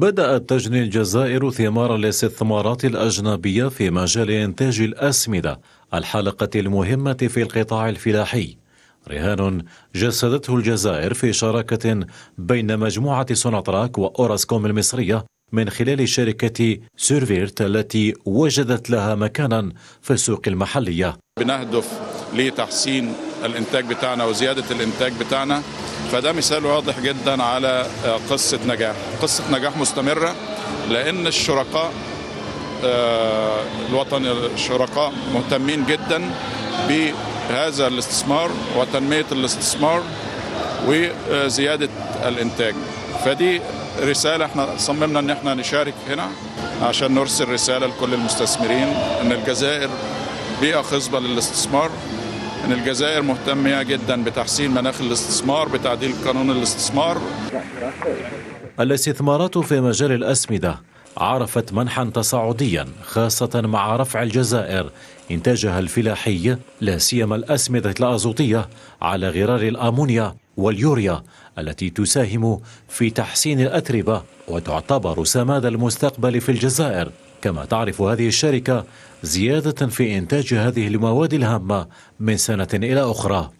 بدأت تجني الجزائر ثمار الاستثمارات الأجنبية في مجال إنتاج الأسمدة الحلقة المهمة في القطاع الفلاحي رهان جسدته الجزائر في شراكة بين مجموعة سوناتراك وأوراسكوم المصرية من خلال شركة سيرفيرت التي وجدت لها مكانا في السوق المحلية بنهدف لتحسين الانتاج بتاعنا وزياده الانتاج بتاعنا فده مثال واضح جدا على آه، قصه نجاح قصه نجاح مستمره لان الشركاء آه، الوطن الشركاء مهتمين جدا بهذا الاستثمار وتنميه الاستثمار وزياده الانتاج فدي رساله احنا صممنا ان احنا نشارك هنا عشان نرسل رساله لكل المستثمرين ان الجزائر بيئه خصبه للاستثمار ان الجزائر مهتمه جدا بتحسين مناخ الاستثمار بتعديل قانون الاستثمار الاستثمارات في مجال الاسمده عرفت منحا تصاعديا خاصه مع رفع الجزائر انتاجها الفلاحي لا سيما الاسمده الازوتيه على غرار الامونيا واليوريا التي تساهم في تحسين الاتربه وتعتبر سماد المستقبل في الجزائر كما تعرف هذه الشركة زيادة في إنتاج هذه المواد الهامة من سنة إلى أخرى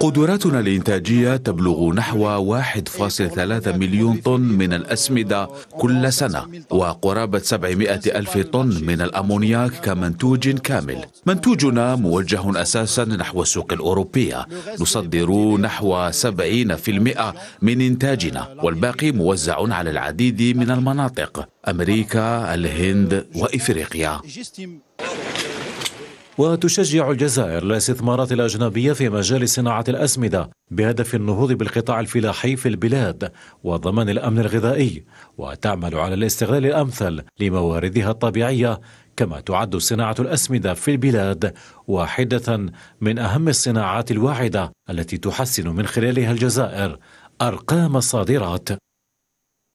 قدراتنا الإنتاجية تبلغ نحو 1.3 مليون طن من الأسمدة كل سنة وقرابة 700 ألف طن من الأمونياك كمنتوج كامل منتوجنا موجه أساسا نحو السوق الأوروبية نصدر نحو 70% من إنتاجنا والباقي موزع على العديد من المناطق أمريكا الهند وإفريقيا وتشجع الجزائر الاستثمارات الأجنبية في مجال صناعة الأسمدة بهدف النهوض بالقطاع الفلاحي في البلاد وضمان الأمن الغذائي وتعمل على الاستغلال الأمثل لمواردها الطبيعية كما تعد صناعة الأسمدة في البلاد واحدة من أهم الصناعات الواعدة التي تحسن من خلالها الجزائر أرقام الصادرات